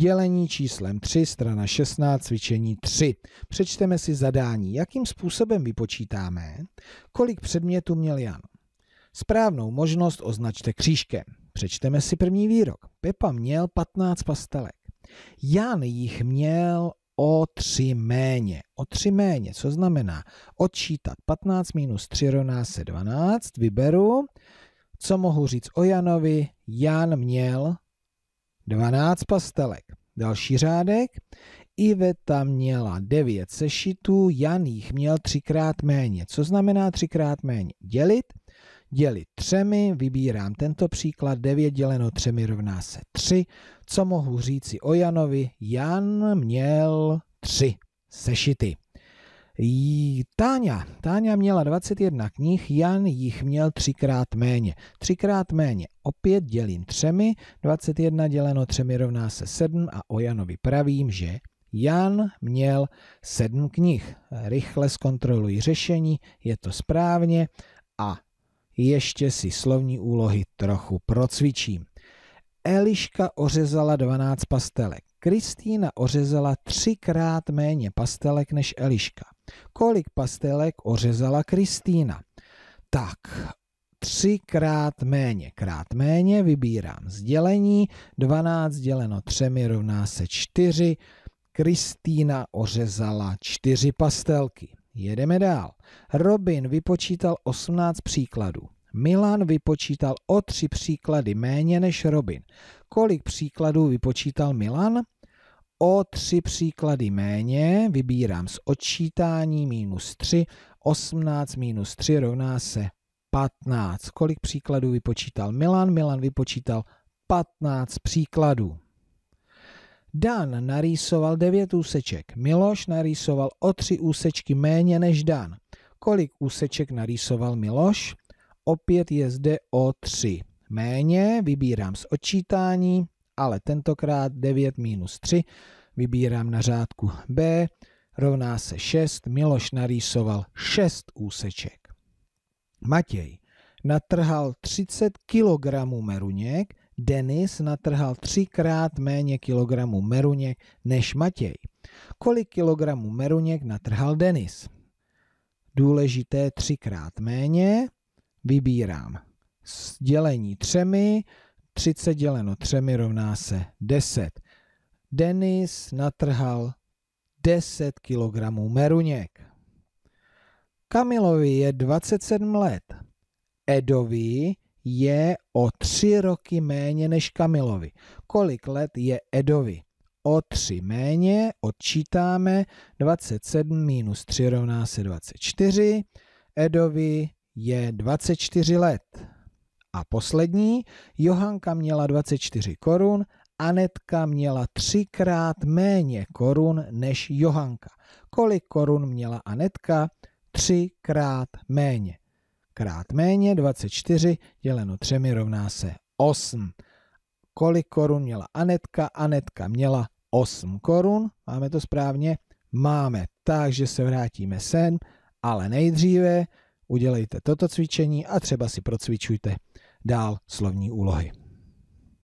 dělení číslem 3, strana 16, cvičení 3. Přečteme si zadání, jakým způsobem vypočítáme, kolik předmětů měl Jan. Správnou možnost označte křížkem. Přečteme si první výrok. Pepa měl 15 pastelek. Jan jich měl o 3 méně. O 3 méně, co znamená odčítat 15 minus 3 rovná se 12, vyberu. Co mohu říct o Janovi? Jan měl 12 pastelek. Další řádek. Iveta měla 9 sešitů, Jan jich měl třikrát méně. Co znamená třikrát méně? Dělit. Dělit třemi, vybírám tento příklad, 9 děleno třemi rovná se 3. Co mohu říci o Janovi? Jan měl 3 sešity. Táňa. Táňa měla 21 knih, Jan jich měl třikrát méně. Třikrát méně. Opět dělím třemi, 21 děleno třemi rovná se 7 a o Janovi pravím, že Jan měl 7 knih. Rychle zkontroluji řešení, je to správně a ještě si slovní úlohy trochu procvičím. Eliška ořezala 12 pastelek. Kristýna ořezala třikrát méně pastelek než Eliška. Kolik pastelek ořezala Kristýna? Tak, třikrát méně. Krát méně vybírám sdělení. 12 děleno třemi rovná se 4. Kristýna ořezala 4 pastelky. Jedeme dál. Robin vypočítal 18 příkladů. Milan vypočítal o tři příklady méně než Robin. Kolik příkladů vypočítal Milan? o tři příklady méně, vybírám z odčítání minus 3, 18 minus 3 rovná se 15. Kolik příkladů vypočítal Milan? Milan vypočítal 15 příkladů. Dan narýsoval 9 úseček, Miloš narýsoval o 3 úsečky méně než Dan. Kolik úseček narýsoval Miloš? Opět je zde o 3 méně, vybírám z odčítání, ale tentokrát 9 minus 3 vybírám na řádku B, rovná se 6, Miloš narýsoval 6 úseček. Matěj natrhal 30 kg meruněk, Denis natrhal 3x méně kilogramů meruněk než Matěj. Kolik kilogramů meruněk natrhal Denis? Důležité 3x méně. Vybírám dělení třemi. 30 děleno třemi rovná se 10. Denis natrhal 10 kg meruněk. Kamilovi je 27 let. Edovi je o 3 roky méně než Kamilovi. Kolik let je Edovi? O 3 méně odčítáme 27 minus 3 rovná se 24. Edovi je 24 let. A poslední, Johanka měla 24 korun Anetka měla třikrát méně korun než Johanka. Kolik korun měla Anetka? Třikrát méně. Krát méně 24 děleno třemi rovná se 8. Kolik korun měla Anetka? Anetka měla 8 korun. Máme to správně? Máme. Takže se vrátíme sen, ale nejdříve udělejte toto cvičení a třeba si procvičujte dál slovní úlohy.